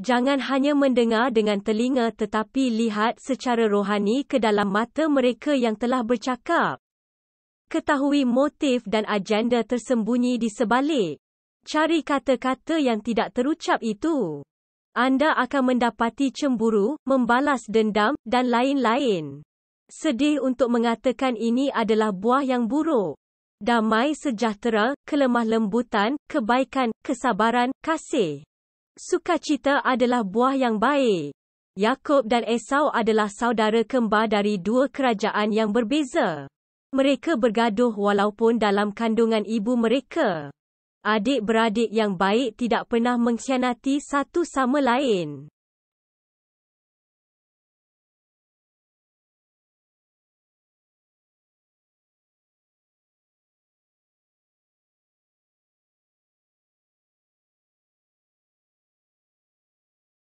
Jangan hanya mendengar dengan telinga tetapi lihat secara rohani ke dalam mata mereka yang telah bercakap. Ketahui motif dan agenda tersembunyi di sebalik. Cari kata-kata yang tidak terucap itu. Anda akan mendapati cemburu, membalas dendam, dan lain-lain. Sedih untuk mengatakan ini adalah buah yang buruk. Damai sejahtera, kelemah lembutan, kebaikan, kesabaran, kasih. Sukacita adalah buah yang baik. Yakub dan Esau adalah saudara kembar dari dua kerajaan yang berbeza. Mereka bergaduh walaupun dalam kandungan ibu mereka. Adik-beradik yang baik tidak pernah mengkhianati satu sama lain.